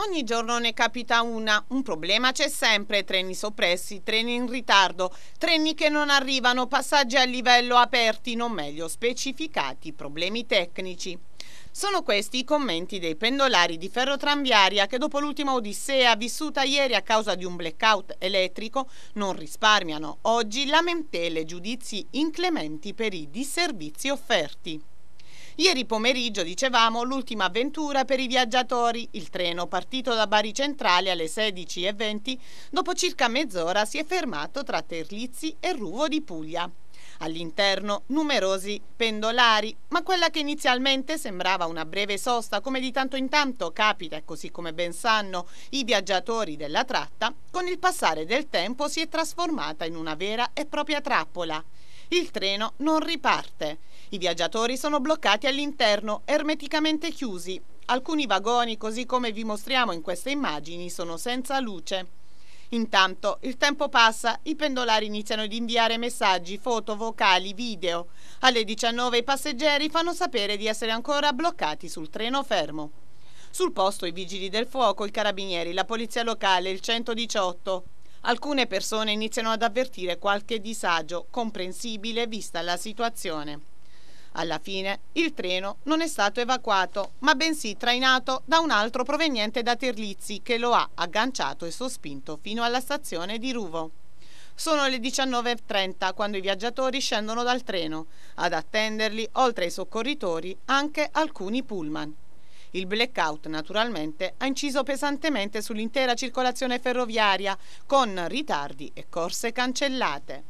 Ogni giorno ne capita una. Un problema c'è sempre: treni soppressi, treni in ritardo, treni che non arrivano, passaggi a livello aperti, non meglio specificati, problemi tecnici. Sono questi i commenti dei pendolari di Ferrotramviaria che dopo l'ultima odissea vissuta ieri a causa di un blackout elettrico non risparmiano oggi lamentele e giudizi inclementi per i disservizi offerti. Ieri pomeriggio, dicevamo, l'ultima avventura per i viaggiatori. Il treno partito da Bari Centrale alle 16.20, dopo circa mezz'ora si è fermato tra Terlizzi e Ruvo di Puglia. All'interno numerosi pendolari, ma quella che inizialmente sembrava una breve sosta, come di tanto in tanto capita e così come ben sanno i viaggiatori della tratta, con il passare del tempo si è trasformata in una vera e propria trappola. Il treno non riparte. I viaggiatori sono bloccati all'interno, ermeticamente chiusi. Alcuni vagoni, così come vi mostriamo in queste immagini, sono senza luce. Intanto il tempo passa, i pendolari iniziano ad inviare messaggi, foto, vocali, video. Alle 19 i passeggeri fanno sapere di essere ancora bloccati sul treno fermo. Sul posto i vigili del fuoco, i carabinieri, la polizia locale, il 118, Alcune persone iniziano ad avvertire qualche disagio comprensibile vista la situazione. Alla fine il treno non è stato evacuato, ma bensì trainato da un altro proveniente da Terlizzi che lo ha agganciato e sospinto fino alla stazione di Ruvo. Sono le 19.30 quando i viaggiatori scendono dal treno. Ad attenderli, oltre ai soccorritori, anche alcuni pullman. Il blackout naturalmente ha inciso pesantemente sull'intera circolazione ferroviaria con ritardi e corse cancellate.